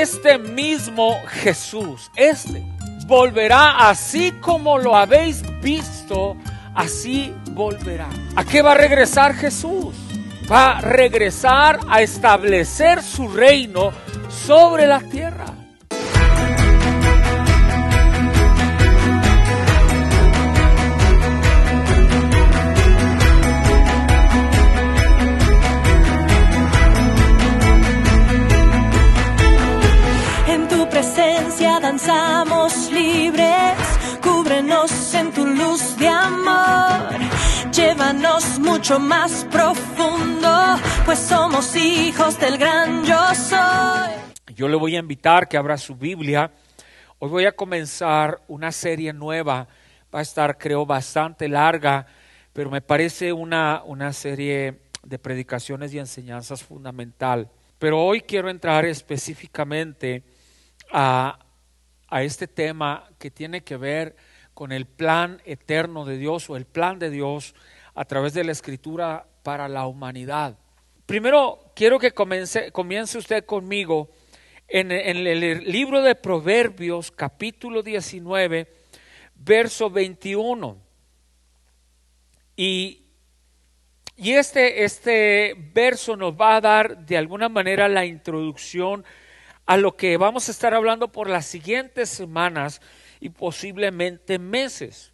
este mismo Jesús, este, volverá así como lo habéis visto, así volverá. ¿A qué va a regresar Jesús? Va a regresar a establecer su reino sobre la tierra. danzamos libres, cúbrenos en tu luz de amor, llévanos mucho más profundo, pues somos hijos del gran yo soy. Yo le voy a invitar que abra su Biblia. Hoy voy a comenzar una serie nueva, va a estar creo bastante larga, pero me parece una, una serie de predicaciones y enseñanzas fundamental. Pero hoy quiero entrar específicamente a, a este tema que tiene que ver con el plan eterno de Dios o el plan de Dios a través de la escritura para la humanidad. Primero, quiero que comience, usted conmigo en, el libro de Proverbios capítulo 19, verso 21. Y, y este, este verso nos va a dar de alguna manera la introducción a lo que vamos a estar hablando por las siguientes semanas y posiblemente meses.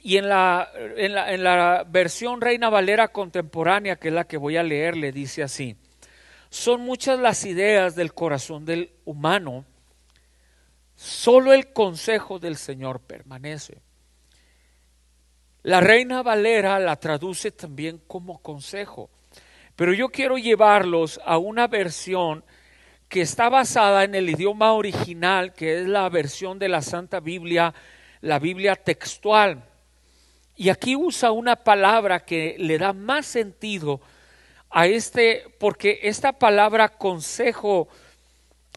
Y en la, en la, versión Reina Valera contemporánea, que es la que voy a leer, le dice así, son muchas las ideas del corazón del humano, solo el consejo del Señor permanece. La Reina Valera la traduce también como consejo, pero yo quiero llevarlos a una versión que está basada en el idioma original, que es la versión de la Santa Biblia, la Biblia textual. Y aquí usa una palabra que le da más sentido a este, porque esta palabra consejo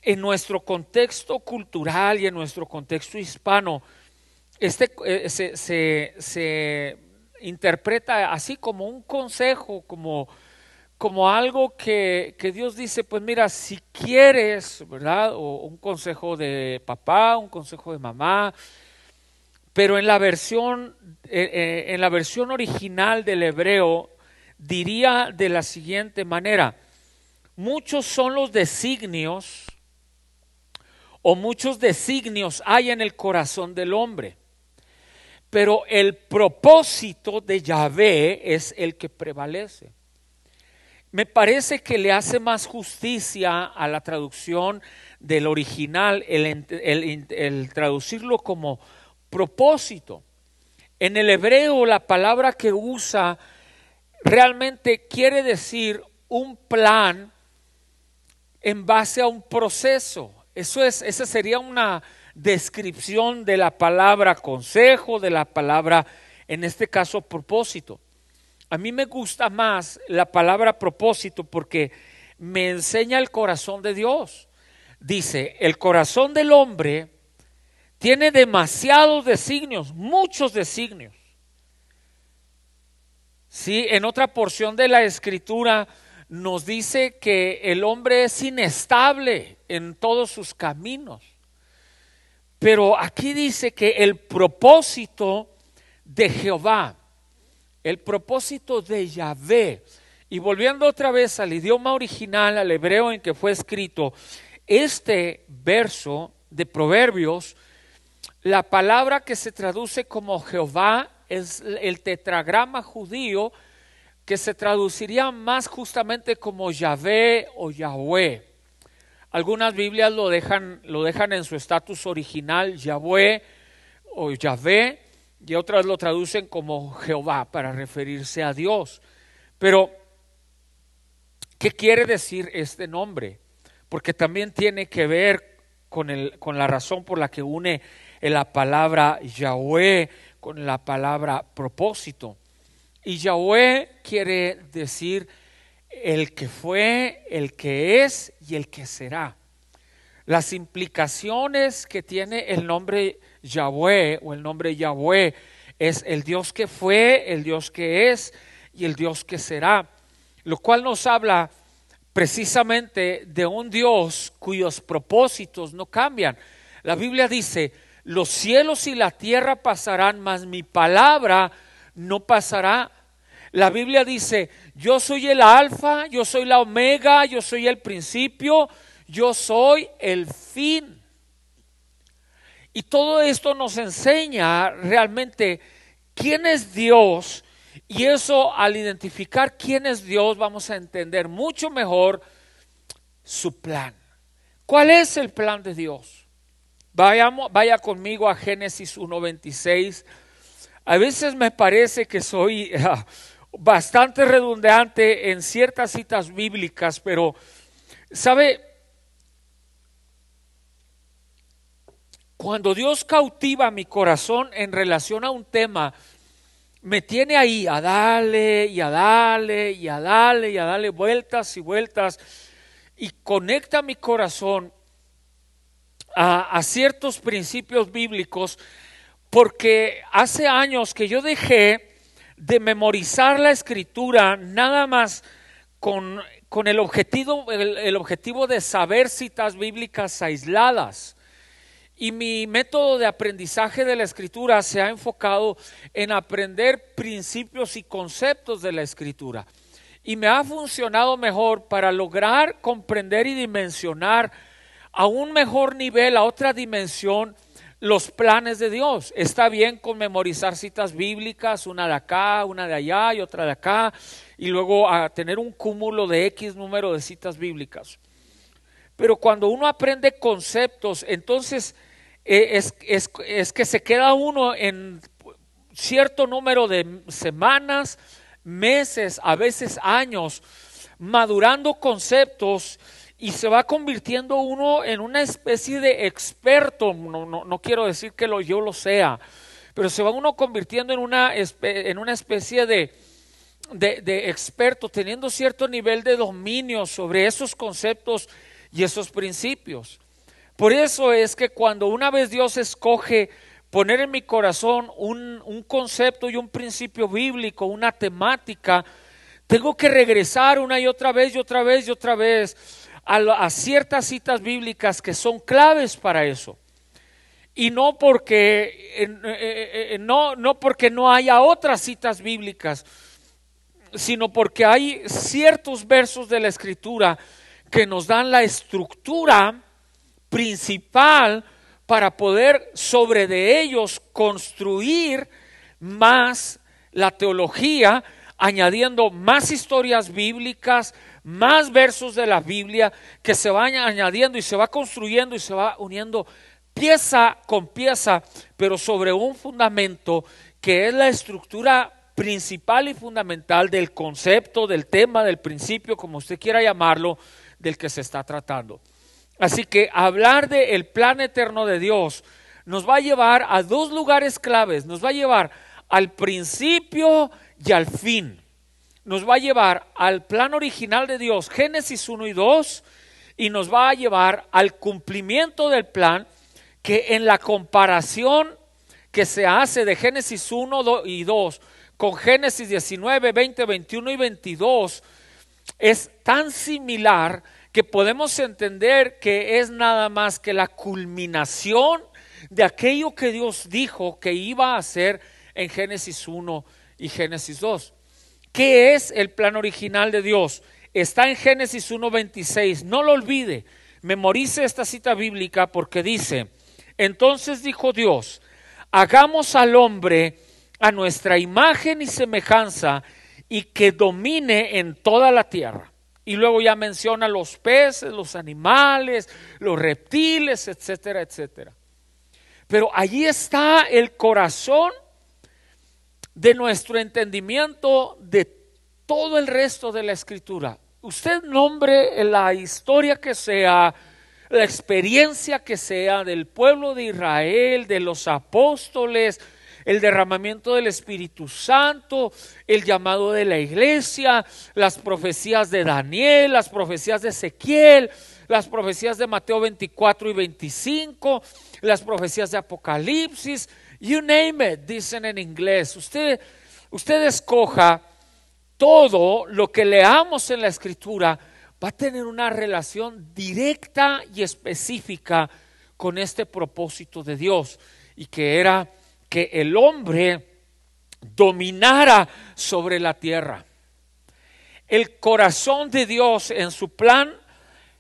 en nuestro contexto cultural y en nuestro contexto hispano, este eh, se, se, se interpreta así como un consejo, como como algo que, Dios dice, pues mira, si quieres, ¿verdad? O un consejo de papá, un consejo de mamá, pero en la versión, eh, eh, en la versión original del hebreo diría de la siguiente manera, muchos son los designios o muchos designios hay en el corazón del hombre, pero el propósito de Yahvé es el que prevalece me parece que le hace más justicia a la traducción del original el, traducirlo como propósito. En el hebreo la palabra que usa realmente quiere decir un plan en base a un proceso. Eso es, esa sería una descripción de la palabra consejo, de la palabra, en este caso, propósito. A mí me gusta más la palabra propósito porque me enseña el corazón de Dios. Dice, el corazón del hombre tiene demasiados designios, muchos designios. Sí, en otra porción de la escritura nos dice que el hombre es inestable en todos sus caminos. Pero aquí dice que el propósito de Jehová el propósito de Yahvé. Y volviendo otra vez al idioma original, al hebreo en que fue escrito, este verso de Proverbios, la palabra que se traduce como Jehová es el tetragrama judío que se traduciría más justamente como Yahvé o Yahweh. Algunas Biblias lo dejan, lo dejan en su estatus original, Yahvé o Yahvé, y otras lo traducen como Jehová para referirse a Dios. Pero, ¿qué quiere decir este nombre? Porque también tiene que ver con, el, con la razón por la que une la palabra Yahweh con la palabra propósito. Y Yahweh quiere decir el que fue, el que es y el que será. Las implicaciones que tiene el nombre Yahweh o el nombre Yahweh es el Dios que fue, el Dios que es y el Dios que será, lo cual nos habla precisamente de un Dios cuyos propósitos no cambian. La Biblia dice, los cielos y la tierra pasarán, mas mi palabra no pasará. La Biblia dice, yo soy el alfa, yo soy la omega, yo soy el principio, yo soy el fin. Y todo esto nos enseña realmente quién es Dios. Y eso al identificar quién es Dios vamos a entender mucho mejor su plan. ¿Cuál es el plan de Dios? Vayamos, vaya conmigo a Génesis 1.26. A veces me parece que soy ah, bastante redundante en ciertas citas bíblicas, pero, ¿sabe? Cuando Dios cautiva mi corazón en relación a un tema, me tiene ahí a darle y a darle y a darle y a darle vueltas y vueltas y conecta mi corazón a, ciertos principios bíblicos porque hace años que yo dejé de memorizar la escritura nada más con, el, objetivo, el objetivo de saber citas bíblicas aisladas y mi método de aprendizaje de la escritura se ha enfocado en aprender principios y conceptos de la escritura. Y me ha funcionado mejor para lograr comprender y dimensionar a un mejor nivel, a otra dimensión, los planes de Dios. Está bien con memorizar citas bíblicas, una de acá, una de allá y otra de acá, y luego a tener un cúmulo de X número de citas bíblicas. Pero cuando uno aprende conceptos, entonces eh, es, que se queda uno en cierto número de semanas, meses, a veces años, madurando conceptos y se va convirtiendo uno en una especie de experto. No, quiero decir que lo, yo lo sea, pero se va uno convirtiendo en una, en una especie de, de experto, teniendo cierto nivel de dominio sobre esos conceptos y esos principios. Por eso es que cuando una vez Dios escoge poner en mi corazón un, concepto y un principio bíblico, una temática, tengo que regresar una y otra vez y otra vez y otra vez a, ciertas citas bíblicas que son claves para eso. Y no porque, eh, eh, eh, no, no porque no haya otras citas bíblicas, sino porque hay ciertos versos de la escritura que nos dan la estructura principal para poder sobre de ellos construir más la teología, añadiendo más historias bíblicas, más versos de la Biblia que se van añadiendo y se va construyendo y se va uniendo pieza con pieza, pero sobre un fundamento que es la estructura principal y fundamental del concepto, del tema, del principio, como usted quiera llamarlo, del que se está tratando. Así que hablar del plan eterno de Dios nos va a llevar a dos lugares claves, nos va a llevar al principio y al fin. Nos va a llevar al plan original de Dios, Génesis 1 y 2, y nos va a llevar al cumplimiento del plan que en la comparación que se hace de Génesis 1 y 2 con Génesis 19, 20, 21 y 22 es tan similar que podemos entender que es nada más que la culminación de aquello que Dios dijo que iba a hacer en Génesis 1 y Génesis 2. ¿Qué es el plan original de Dios? Está en Génesis 1.26. No lo olvide. Memorice esta cita bíblica porque dice, entonces dijo Dios, hagamos al hombre a nuestra imagen y semejanza y que domine en toda la tierra y luego ya menciona los peces, los animales, los reptiles, etcétera, etcétera. Pero allí está el corazón de nuestro entendimiento de todo el resto de la escritura. Usted nombre la historia que sea, la experiencia que sea del pueblo de Israel, de los apóstoles, el derramamiento del Espíritu Santo, el llamado de la iglesia, las profecías de Daniel, las profecías de Ezequiel, las profecías de Mateo 24 y 25, las profecías de Apocalipsis, you name it, dicen en inglés. Usted, escoja todo lo que leamos en la escritura va a tener una relación directa y específica con este propósito de Dios y que era que el hombre dominara sobre la tierra. El corazón de Dios en su plan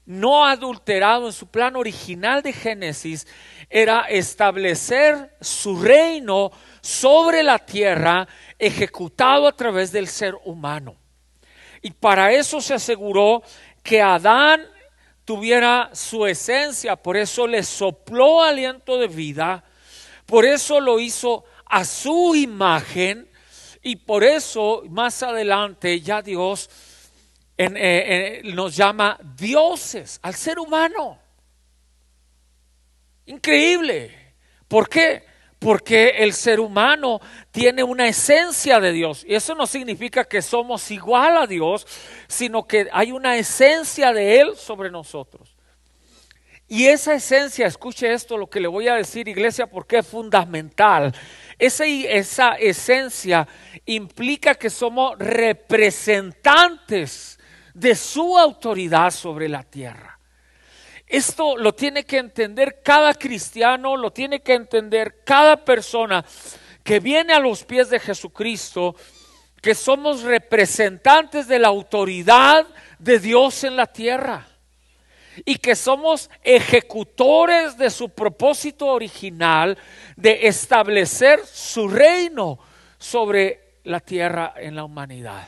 no adulterado, en su plan original de Génesis, era establecer su reino sobre la tierra, ejecutado a través del ser humano. Y para eso se aseguró que Adán tuviera su esencia, por eso le sopló aliento de vida por eso lo hizo a su imagen y por eso más adelante ya Dios eh, eh, nos llama dioses al ser humano. Increíble. ¿Por qué? Porque el ser humano tiene una esencia de Dios. Y eso no significa que somos igual a Dios, sino que hay una esencia de Él sobre nosotros. Y esa esencia, escuche esto, lo que le voy a decir, iglesia, porque es fundamental. Esa, esa esencia implica que somos representantes de su autoridad sobre la tierra. Esto lo tiene que entender cada cristiano, lo tiene que entender cada persona que viene a los pies de Jesucristo, que somos representantes de la autoridad de Dios en la tierra y que somos ejecutores de su propósito original de establecer su reino sobre la tierra en la humanidad.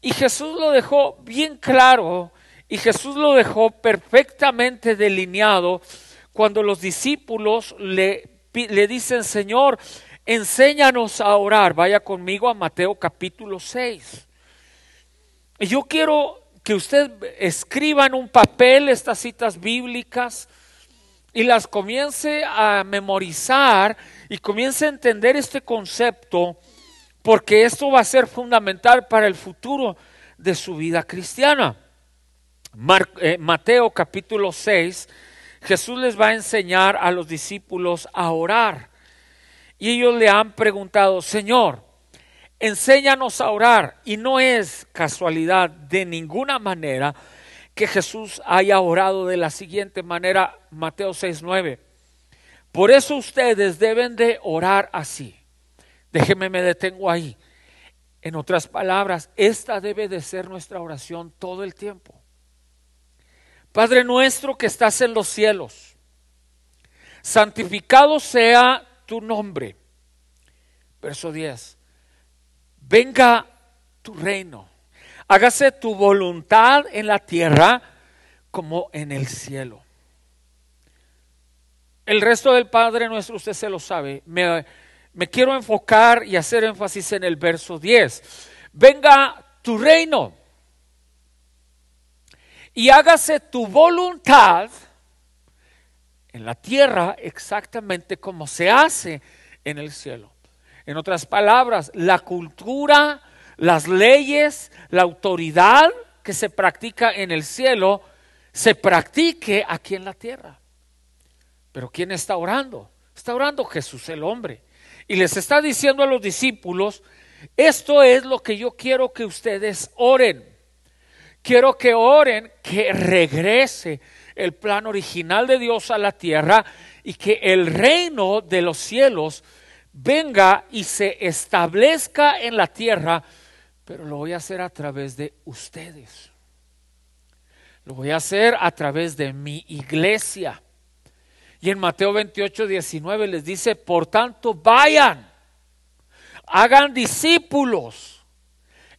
Y Jesús lo dejó bien claro y Jesús lo dejó perfectamente delineado cuando los discípulos le, dicen, Señor, enséñanos a orar. Vaya conmigo a Mateo capítulo 6. Y yo quiero que usted escriba en un papel estas citas bíblicas y las comience a memorizar y comience a entender este concepto, porque esto va a ser fundamental para el futuro de su vida cristiana. Eh, Mateo capítulo 6, Jesús les va a enseñar a los discípulos a orar. Y ellos le han preguntado, Señor, enséñanos a orar. Y no es casualidad de ninguna manera que Jesús haya orado de la siguiente manera, Mateo 6:9. Por eso ustedes deben de orar así. Déjeme, me detengo ahí. En otras palabras, esta debe de ser nuestra oración todo el tiempo. Padre nuestro que estás en los cielos, santificado sea tu nombre. Verso 10 venga tu reino, hágase tu voluntad en la tierra como en el cielo. El resto del Padre nuestro usted se lo sabe. Me, quiero enfocar y hacer énfasis en el verso 10. Venga tu reino y hágase tu voluntad en la tierra exactamente como se hace en el cielo. En otras palabras, la cultura, las leyes, la autoridad que se practica en el cielo, se practique aquí en la tierra. Pero ¿quién está orando? Está orando Jesús el hombre. Y les está diciendo a los discípulos, esto es lo que yo quiero que ustedes oren. Quiero que oren que regrese el plan original de Dios a la tierra y que el reino de los cielos venga y se establezca en la tierra, pero lo voy a hacer a través de ustedes. Lo voy a hacer a través de mi iglesia. Y en Mateo 28, 19 les dice, por tanto, vayan, hagan discípulos,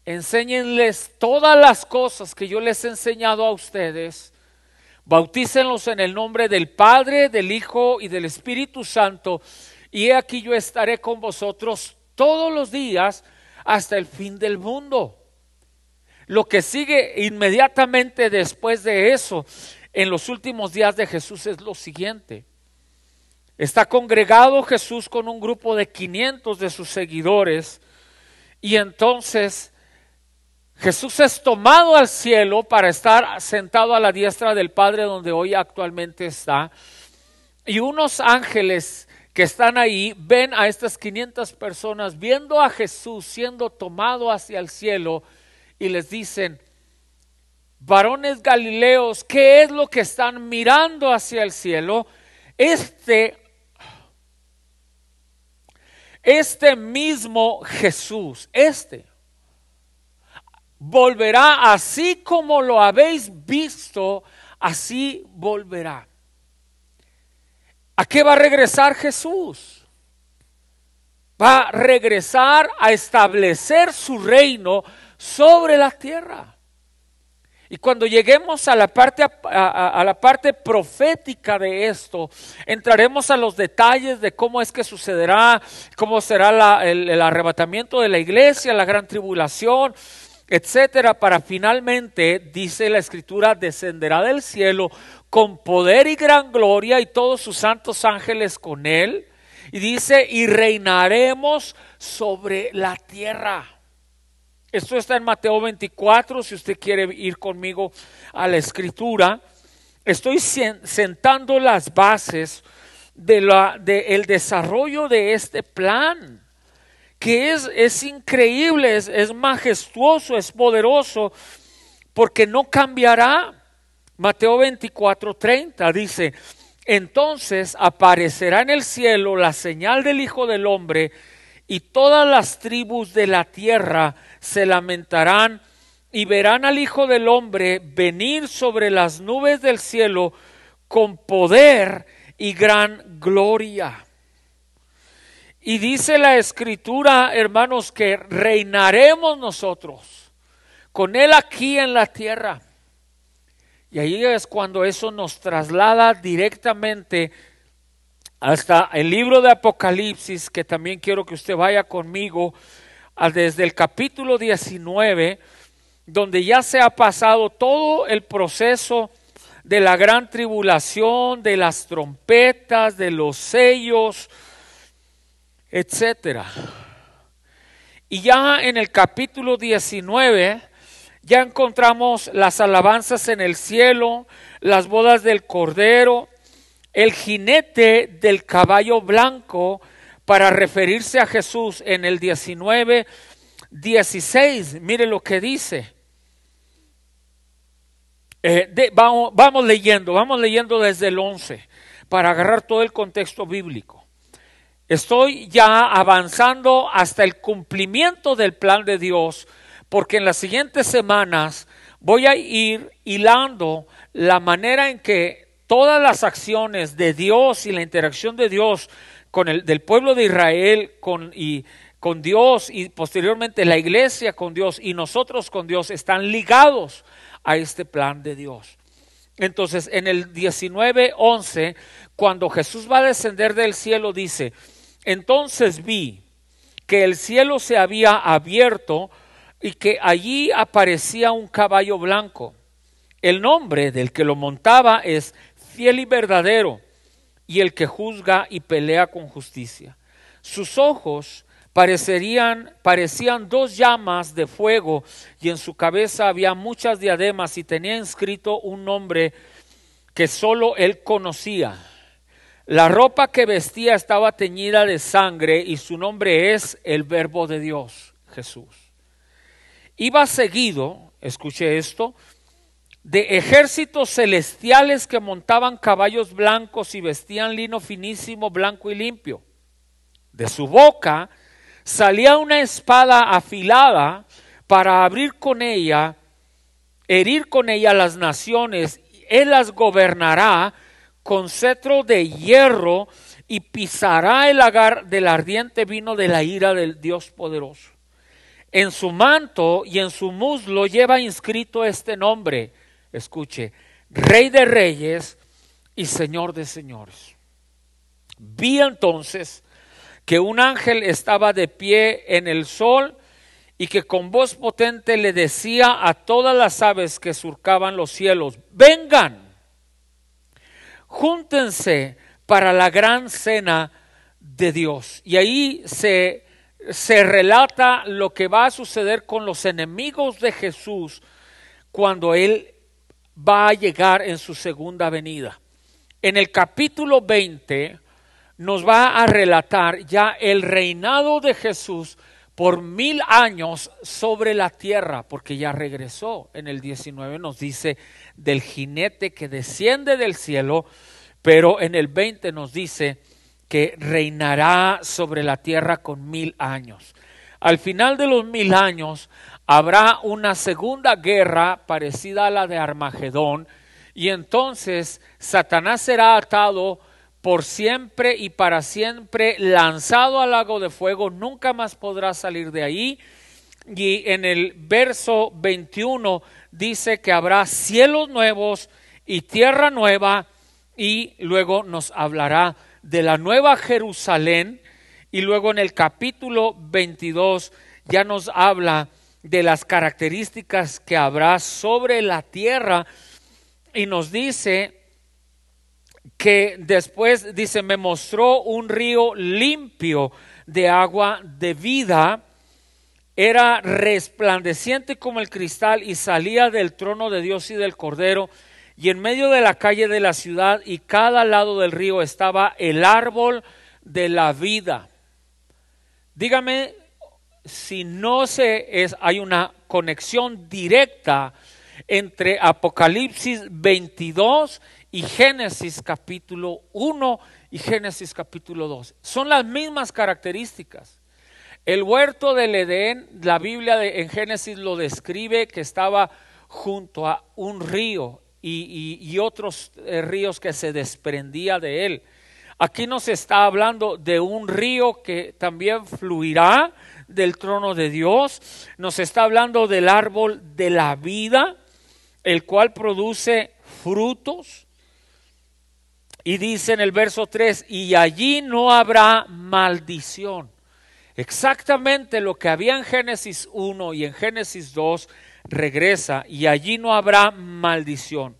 enséñenles todas las cosas que yo les he enseñado a ustedes, bautícenlos en el nombre del Padre, del Hijo y del Espíritu Santo y he aquí yo estaré con vosotros todos los días hasta el fin del mundo. Lo que sigue inmediatamente después de eso, en los últimos días de Jesús, es lo siguiente. Está congregado Jesús con un grupo de 500 de sus seguidores y entonces Jesús es tomado al cielo para estar sentado a la diestra del Padre donde hoy actualmente está. Y unos ángeles que están ahí ven a estas 500 personas viendo a Jesús siendo tomado hacia el cielo y les dicen, varones galileos, ¿qué es lo que están mirando hacia el cielo? Este, este mismo Jesús, este, volverá así como lo habéis visto, así volverá. ¿A qué va a regresar Jesús? Va a regresar a establecer su reino sobre la tierra. Y cuando lleguemos a la, parte, a, la parte, profética de esto, entraremos a los detalles de cómo es que sucederá, cómo será el, el, arrebatamiento de la iglesia, la gran tribulación, etcétera, para finalmente, dice la escritura, descenderá del cielo con poder y gran gloria y todos sus santos ángeles con él. Y dice, y reinaremos sobre la tierra. Esto está en Mateo 24, si usted quiere ir conmigo a la escritura. Estoy sentando las bases del de desarrollo de este plan, que es, es increíble, es majestuoso, es poderoso, porque no cambiará Mateo 24, 30 dice, entonces aparecerá en el cielo la señal del Hijo del Hombre y todas las tribus de la tierra se lamentarán y verán al Hijo del Hombre venir sobre las nubes del cielo con poder y gran gloria. Y dice la escritura, hermanos, que reinaremos nosotros con Él aquí en la tierra. Y ahí es cuando eso nos traslada directamente hasta el libro de Apocalipsis, que también quiero que usted vaya conmigo desde el capítulo 19, donde ya se ha pasado todo el proceso de la gran tribulación, de las trompetas, de los sellos, etcétera. Y ya en el capítulo 19 ya encontramos las alabanzas en el cielo, las bodas del Cordero, el jinete del caballo blanco para referirse a Jesús en el 19, 16. Mire lo que dice. Eh, vamos, vamos leyendo, vamos leyendo desde el 11 para agarrar todo el contexto bíblico. Estoy ya avanzando hasta el cumplimiento del plan de Dios porque en las siguientes semanas voy a ir hilando la manera en que todas las acciones de Dios y la interacción de Dios con el del pueblo de Israel con, y, con Dios y posteriormente la iglesia con Dios y nosotros con Dios están ligados a este plan de Dios. Entonces, en el 19:11, cuando Jesús va a descender del cielo, dice: Entonces vi que el cielo se había abierto y que allí aparecía un caballo blanco. El nombre del que lo montaba es fiel y verdadero, y el que juzga y pelea con justicia. Sus ojos parecerían, parecían dos llamas de fuego, y en su cabeza había muchas diademas, y tenía inscrito un nombre que sólo él conocía. La ropa que vestía estaba teñida de sangre, y su nombre es el Verbo de Dios, Jesús iba seguido, escuché esto, de ejércitos celestiales que montaban caballos blancos y vestían lino finísimo, blanco y limpio. De su boca salía una espada afilada para abrir con ella, herir con ella las naciones. Él las gobernará con cetro de hierro y pisará el agar del ardiente vino de la ira del Dios poderoso. En su manto y en su muslo lleva inscrito este nombre. Escuche, Rey de Reyes y Señor de Señores. Vi entonces que un ángel estaba de pie en el sol y que con voz potente le decía a todas las aves que surcaban los cielos, vengan, júntense para la gran cena de Dios. Y ahí se se relata lo que va a suceder con los enemigos de Jesús cuando Él va a llegar en su segunda venida. En el capítulo 20 nos va a relatar ya el reinado de Jesús por mil años sobre la tierra, porque ya regresó. En el 19 nos dice del jinete que desciende del cielo, pero en el 20 nos dice que reinará sobre la tierra con mil años. Al final de los mil años habrá una segunda guerra parecida a la de Armagedón y entonces Satanás será atado por siempre y para siempre, lanzado al lago de fuego, nunca más podrá salir de ahí. Y en el verso 21 dice que habrá cielos nuevos y tierra nueva y luego nos hablará de la Nueva Jerusalén y luego en el capítulo 22 ya nos habla de las características que habrá sobre la tierra y nos dice que después dice, me mostró un río limpio de agua de vida, era resplandeciente como el cristal y salía del trono de Dios y del Cordero y en medio de la calle de la ciudad y cada lado del río estaba el árbol de la vida. Dígame si no se es, hay una conexión directa entre Apocalipsis 22 y Génesis capítulo 1 y Génesis capítulo 2. Son las mismas características. El huerto del Edén, la Biblia en Génesis lo describe que estaba junto a un río y, otros eh, ríos que se desprendía de él. Aquí nos está hablando de un río que también fluirá del trono de Dios. Nos está hablando del árbol de la vida, el cual produce frutos. Y dice en el verso 3, y allí no habrá maldición. Exactamente lo que había en Génesis 1 y en Génesis 2 regresa y allí no habrá maldición.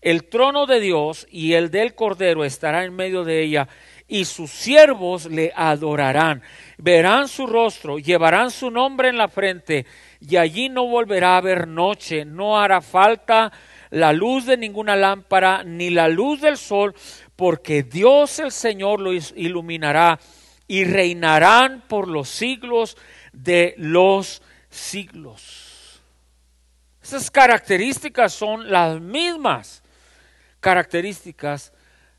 El trono de Dios y el del Cordero estará en medio de ella y sus siervos le adorarán. Verán su rostro, llevarán su nombre en la frente y allí no volverá a haber noche, no hará falta la luz de ninguna lámpara ni la luz del sol, porque Dios el Señor lo iluminará y reinarán por los siglos de los siglos. Esas características son las mismas características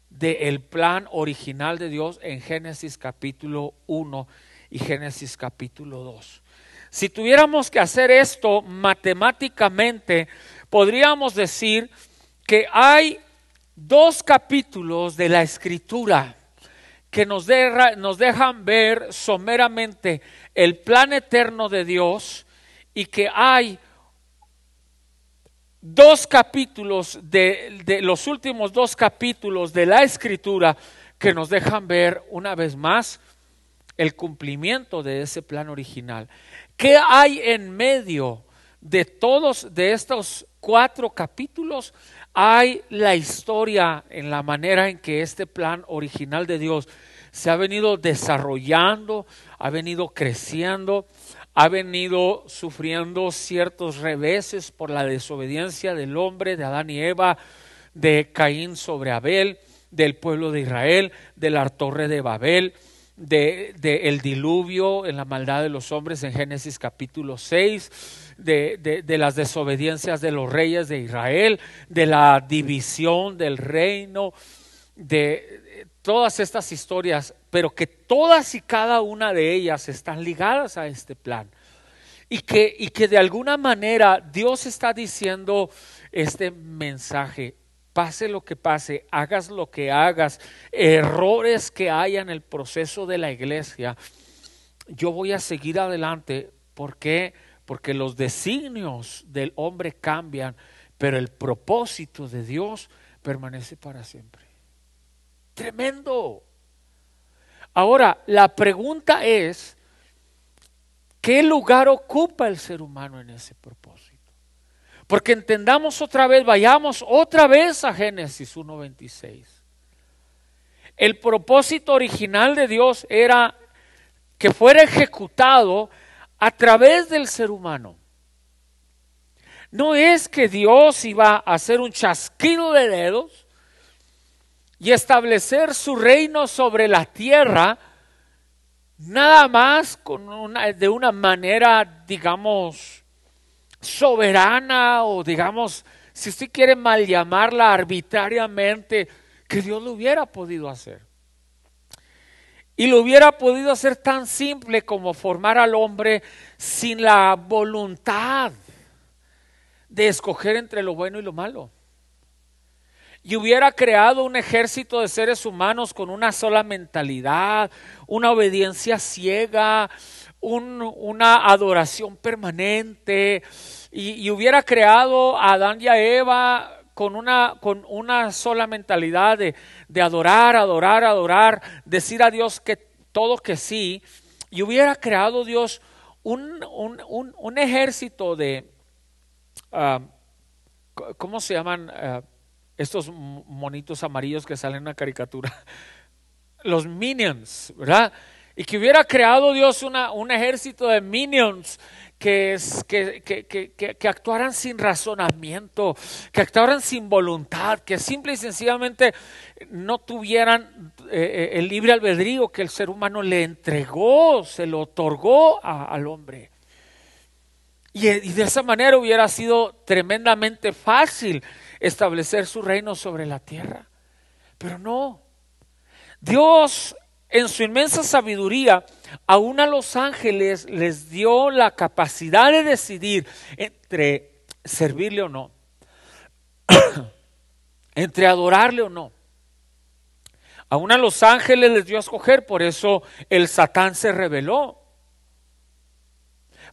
del plan original de Dios en Génesis capítulo 1 y Génesis capítulo 2. Si tuviéramos que hacer esto matemáticamente, podríamos decir que hay dos capítulos de la escritura que nos dejan ver someramente el plan eterno de Dios y que hay dos capítulos de, los últimos dos capítulos de la escritura que nos dejan ver una vez más el cumplimiento de ese plan original. ¿Qué hay en medio de todos de estos cuatro capítulos? Hay la historia en la manera en que este plan original de Dios se ha venido desarrollando, ha venido creciendo, ha venido sufriendo ciertos reveses por la desobediencia del hombre, de Adán y Eva, de Caín sobre Abel, del pueblo de Israel, de la torre de Babel, del de, el diluvio en la maldad de los hombres en Génesis capítulo 6, de las desobediencias de los reyes de Israel, de la división del reino, de todas estas historias pero que todas y cada una de ellas están ligadas a este plan. Y que, y que de alguna manera Dios está diciendo este mensaje, pase lo que pase, hagas lo que hagas, errores que haya en el proceso de la iglesia, yo voy a seguir adelante. ¿Por Porque los designios del hombre cambian, pero el propósito de Dios permanece para siempre. Tremendo. Ahora, la pregunta es, ¿qué lugar ocupa el ser humano en ese propósito? Porque entendamos otra vez, vayamos otra vez a Génesis 1.26. El propósito original de Dios era que fuera ejecutado a través del ser humano. No es que Dios iba a hacer un chasquido de dedos y establecer su reino sobre la tierra, nada más con una, de una manera, digamos, soberana o digamos, si usted quiere mal llamarla arbitrariamente, que Dios lo hubiera podido hacer. Y lo hubiera podido hacer tan simple como formar al hombre sin la voluntad de escoger entre lo bueno y lo malo y hubiera creado un ejército de seres humanos con una sola mentalidad, una obediencia ciega, una adoración permanente, y, hubiera creado a Adán y a Eva con una, con una sola mentalidad de, adorar, adorar, adorar, decir a Dios que todo que sí, y hubiera creado Dios un, ejército de, ah, ¿cómo se llaman? Ah, estos monitos amarillos que salen en una caricatura, los minions, ¿verdad? Y que hubiera creado Dios una, un ejército de minions que, que, que, actuaran sin razonamiento, que actuaran sin voluntad, que simple y sencillamente no tuvieran eh, eh, el libre albedrío que el ser humano le entregó, se lo otorgó al hombre. Eh, y de esa manera hubiera sido tremendamente fácil establecer su reino sobre la tierra. Pero no, Dios en su inmensa sabiduría, aún a los ángeles les dio la capacidad de decidir entre servirle o no, entre adorarle o no. Aún a los ángeles les dio a escoger, por eso el Satán se rebeló.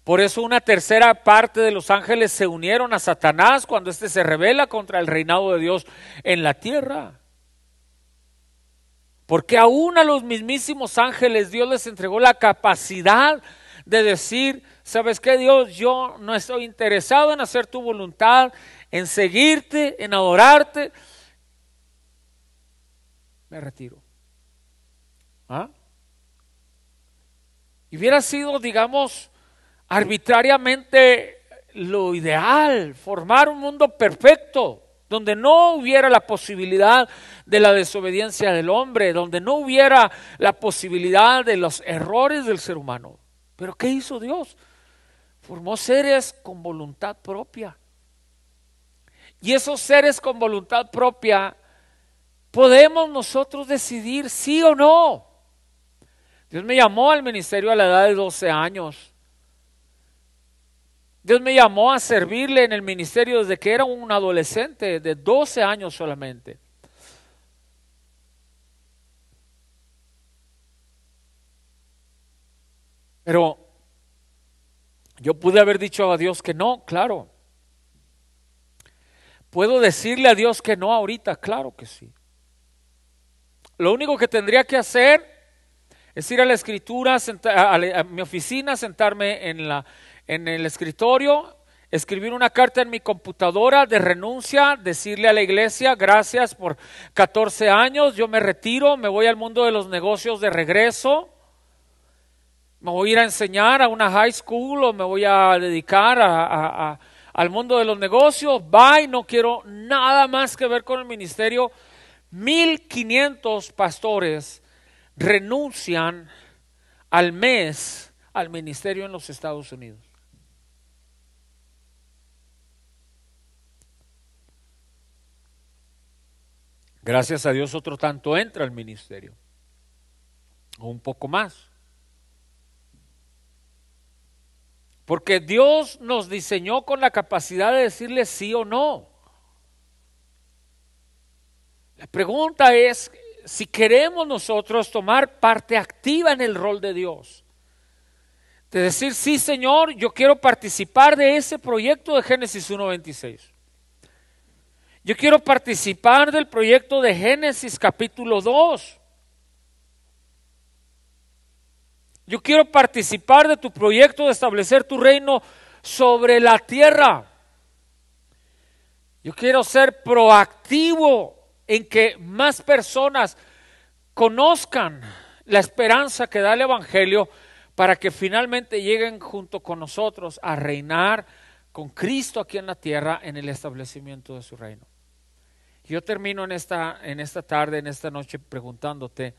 Por eso una tercera parte de los ángeles se unieron a Satanás cuando éste se revela contra el reinado de Dios en la tierra. Porque aún a los mismísimos ángeles Dios les entregó la capacidad de decir, ¿sabes qué Dios? Yo no estoy interesado en hacer tu voluntad, en seguirte, en adorarte. Me retiro. ¿Ah? hubiera sido, digamos, arbitrariamente lo ideal, formar un mundo perfecto, donde no hubiera la posibilidad de la desobediencia del hombre, donde no hubiera la posibilidad de los errores del ser humano. Pero ¿qué hizo Dios? Formó seres con voluntad propia. Y esos seres con voluntad propia, podemos nosotros decidir sí o no. Dios me llamó al ministerio a la edad de 12 años. Dios me llamó a servirle en el ministerio desde que era un adolescente, de 12 años solamente. Pero yo pude haber dicho a Dios que no, claro. ¿Puedo decirle a Dios que no ahorita? Claro que sí. Lo único que tendría que hacer es ir a la escritura, a, mi oficina, sentarme en la, en el escritorio, escribir una carta en mi computadora de renuncia, decirle a la iglesia, gracias por 14 años, yo me retiro, me voy al mundo de los negocios de regreso, me voy a ir a enseñar a una high school o me voy a dedicar al mundo de los negocios, bye, no quiero nada más que ver con el ministerio. 1500 pastores renuncian al mes al ministerio en los Estados Unidos. Gracias a Dios otro tanto entra al ministerio, o un poco más. Porque Dios nos diseñó con la capacidad de decirle sí o no. La pregunta es si queremos nosotros tomar parte activa en el rol de Dios. De decir, sí Señor, yo quiero participar de ese proyecto de Génesis 1.26. Yo quiero participar del proyecto de Génesis capítulo 2. Yo quiero participar de tu proyecto de establecer tu reino sobre la tierra. Yo quiero ser proactivo en que más personas conozcan la esperanza que da el Evangelio para que finalmente lleguen junto con nosotros a reinar con Cristo aquí en la tierra en el establecimiento de su reino. Yo termino en esta, en esta tarde, en esta noche, preguntándote,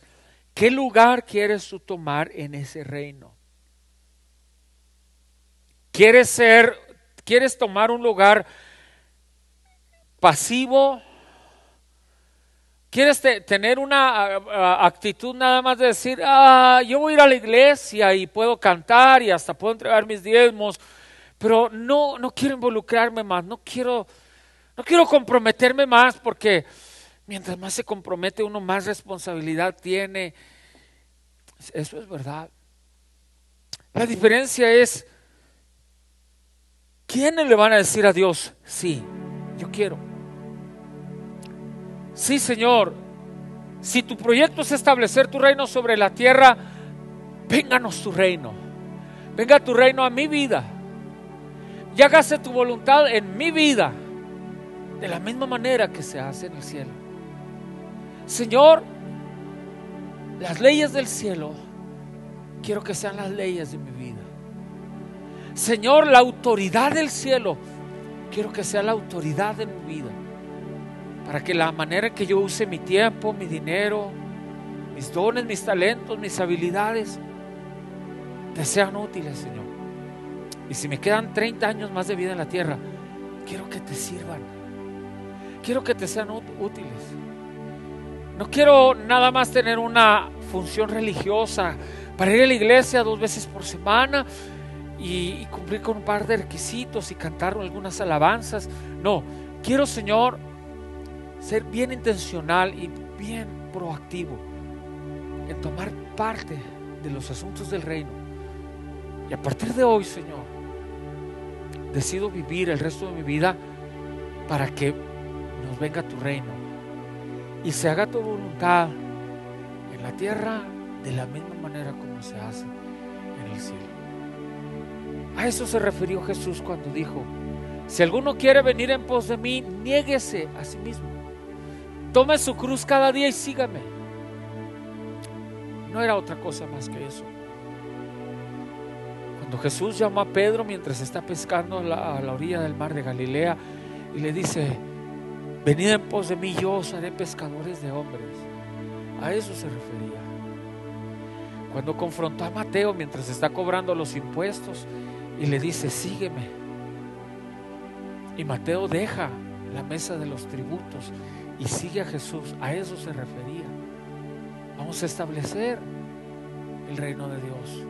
¿qué lugar quieres tú tomar en ese reino? ¿Quieres ser, quieres tomar un lugar pasivo? ¿Quieres tener una actitud nada más de decir, ah, yo voy a ir a la iglesia y puedo cantar y hasta puedo entregar mis diezmos, pero no, no quiero involucrarme más, no quiero no quiero comprometerme más porque mientras más se compromete uno, más responsabilidad tiene. Eso es verdad. La diferencia es, ¿quiénes le van a decir a Dios, sí, yo quiero? Sí, Señor, si tu proyecto es establecer tu reino sobre la tierra, vénganos tu reino. Venga tu reino a mi vida. Y hágase tu voluntad en mi vida de la misma manera que se hace en el cielo. Señor, las leyes del cielo quiero que sean las leyes de mi vida. Señor, la autoridad del cielo quiero que sea la autoridad de mi vida. Para que la manera en que yo use mi tiempo, mi dinero, mis dones, mis talentos, mis habilidades, te sean útiles, Señor. Y si me quedan 30 años más de vida en la tierra, quiero que te sirvan quiero que te sean útiles. No quiero nada más tener una función religiosa para ir a la iglesia dos veces por semana y, cumplir con un par de requisitos y cantar algunas alabanzas. No, quiero Señor ser bien intencional y bien proactivo en tomar parte de los asuntos del reino. Y a partir de hoy, Señor, decido vivir el resto de mi vida para que venga tu reino y se haga tu voluntad en la tierra de la misma manera como se hace en el cielo. A eso se refirió Jesús cuando dijo, si alguno quiere venir en pos de mí, niéguese a sí mismo. Tome su cruz cada día y sígame. No era otra cosa más que eso. Cuando Jesús llama a Pedro mientras está pescando a la orilla del mar de Galilea y le dice, Venid en pos de mí, yo os haré pescadores de hombres. A eso se refería. Cuando confrontó a Mateo mientras está cobrando los impuestos y le dice, sígueme. Y Mateo deja la mesa de los tributos y sigue a Jesús. A eso se refería. Vamos a establecer el reino de Dios.